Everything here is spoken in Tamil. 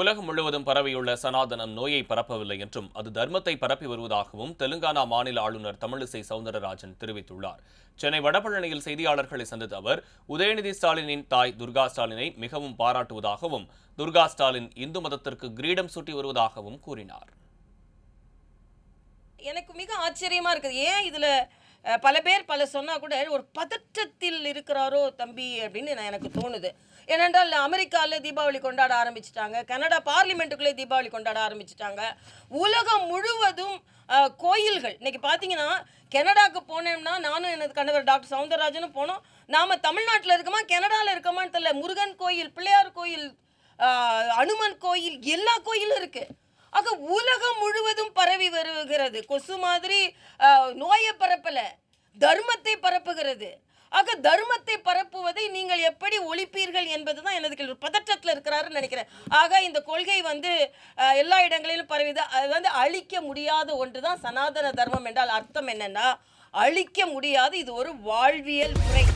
உலகம் முழுவதும் பரவியுள்ள சனாதனம் நோயை பரப்பவில்லை என்றும் அது தர்மத்தை பரப்பி வருவதாகவும் தெலுங்கானா மாநில ஆளுநர் தமிழிசை சவுந்தரராஜன் தெரிவித்துள்ளார் சென்னை வடபழனியில் செய்தியாளர்களை சந்தித்த அவர் உதயநிதி ஸ்டாலினின் தாய் துர்கா ஸ்டாலினை மிகவும் பாராட்டுவதாகவும் துர்கா ஸ்டாலின் இந்து மதத்திற்கு கிரீடம் சூட்டி வருவதாகவும் கூறினார் எனக்கு மிக ஆச்சரியமா இருக்குது ஏன் இதுல பல பேர் பல சொன்னால் கூட ஒரு பதற்றத்தில் இருக்கிறாரோ தம்பி அப்படின்னு நான் எனக்கு தோணுது ஏனென்றால் அமெரிக்காவில் தீபாவளி கொண்டாட ஆரம்பிச்சிட்டாங்க கனடா பார்லிமெண்ட்டுக்குள்ளே தீபாவளி கொண்டாட ஆரம்பிச்சிட்டாங்க உலகம் முழுவதும் கோயில்கள் இன்றைக்கி பார்த்தீங்கன்னா கனடாவுக்கு போனோம்னா நானும் எனது கணவர் டாக்டர் சவுந்தரராஜனும் போனோம் நாம் தமிழ்நாட்டில் இருக்கோமா கனடாவில் இருக்கோமான்னு தெரியல முருகன் கோயில் பிள்ளையார் கோயில் அனுமன் கோயில் எல்லா கோயிலும் இருக்குது ஆக உலகம் முழுவதும் பரவி வருகிறது கொசு மாதிரி நோயை பரப்பல தர்மத்தை பரப்புகிறது ஆக தர்மத்தை பரப்புவதை நீங்கள் எப்படி ஒழிப்பீர்கள் என்பதுதான் எனது கேள்வி பதற்றத்தில் இருக்கிறாருன்னு நினைக்கிறேன் ஆக இந்த கொள்கை வந்து எல்லா இடங்களிலும் பரவிது அது வந்து அழிக்க முடியாத ஒன்று தான் சனாதன தர்மம் என்றால் அர்த்தம் என்னன்னா அழிக்க முடியாது இது ஒரு வாழ்வியல் முறை